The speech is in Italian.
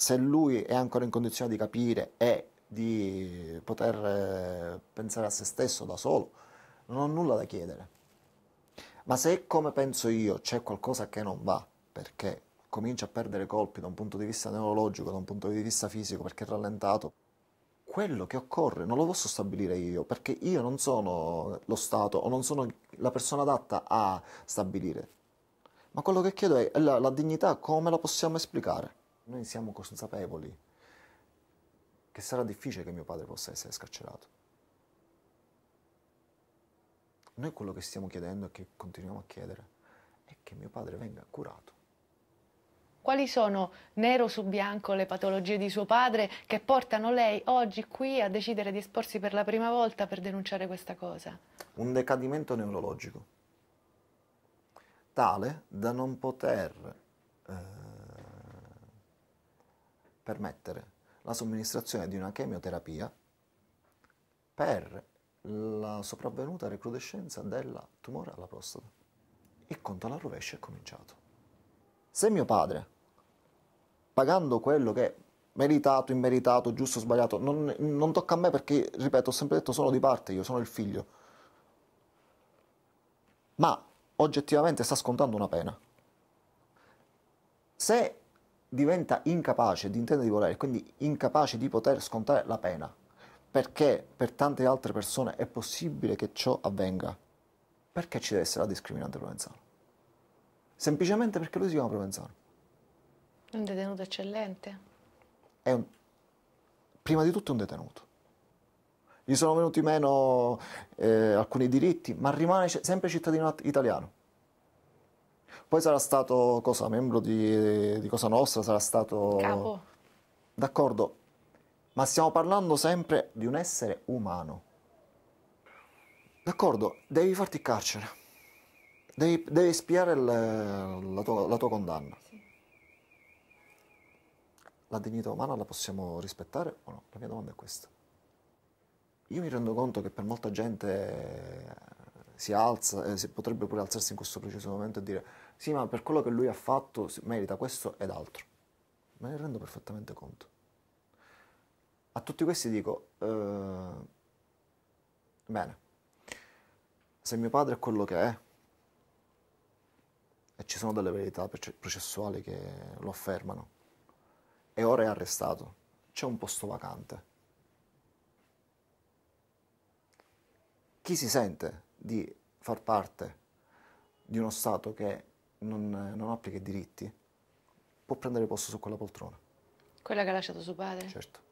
se lui è ancora in condizione di capire e di poter eh, pensare a se stesso da solo, non ho nulla da chiedere. Ma se come penso io c'è qualcosa che non va, perché comincia a perdere colpi da un punto di vista neurologico, da un punto di vista fisico, perché è rallentato, quello che occorre non lo posso stabilire io, perché io non sono lo Stato o non sono la persona adatta a stabilire. Ma quello che chiedo è la, la dignità, come la possiamo esplicare? noi siamo consapevoli che sarà difficile che mio padre possa essere scarcerato. Noi quello che stiamo chiedendo e che continuiamo a chiedere è che mio padre venga curato. Quali sono nero su bianco le patologie di suo padre che portano lei oggi qui a decidere di esporsi per la prima volta per denunciare questa cosa? Un decadimento neurologico, tale da non poter eh, permettere la somministrazione di una chemioterapia per la sopravvenuta recrudescenza del tumore alla prostata. Il conto alla rovescia è cominciato. Se mio padre, pagando quello che è meritato, immeritato, giusto o sbagliato, non, non tocca a me perché, ripeto, ho sempre detto sono di parte, io sono il figlio, ma oggettivamente sta scontando una pena. Se diventa incapace di intendere di volere, quindi incapace di poter scontare la pena. Perché per tante altre persone è possibile che ciò avvenga? Perché ci deve essere la discriminante provenzano? Semplicemente perché lui si chiama provenzano. È un detenuto eccellente. È un... Prima di tutto è un detenuto. Gli sono venuti meno eh, alcuni diritti, ma rimane sempre cittadino italiano poi sarà stato cosa, membro di, di Cosa Nostra, sarà stato... Capo. D'accordo, ma stiamo parlando sempre di un essere umano. D'accordo, devi farti carcere, devi, devi spiare il, la, tua, la, tua, condanna. Sì. La dignità umana la possiamo rispettare o no? La mia domanda è questa. Io mi rendo conto che per molta gente si alza, eh, si potrebbe pure alzarsi in questo preciso momento e dire sì ma per quello che lui ha fatto merita questo ed altro. Me ne rendo perfettamente conto. A tutti questi dico, eh, bene, se mio padre è quello che è, e ci sono delle verità processuali che lo affermano, e ora è arrestato, c'è un posto vacante. Chi si sente di far parte di uno Stato che non, non applica i diritti, può prendere posto su quella poltrona. Quella che ha lasciato suo padre? Certo.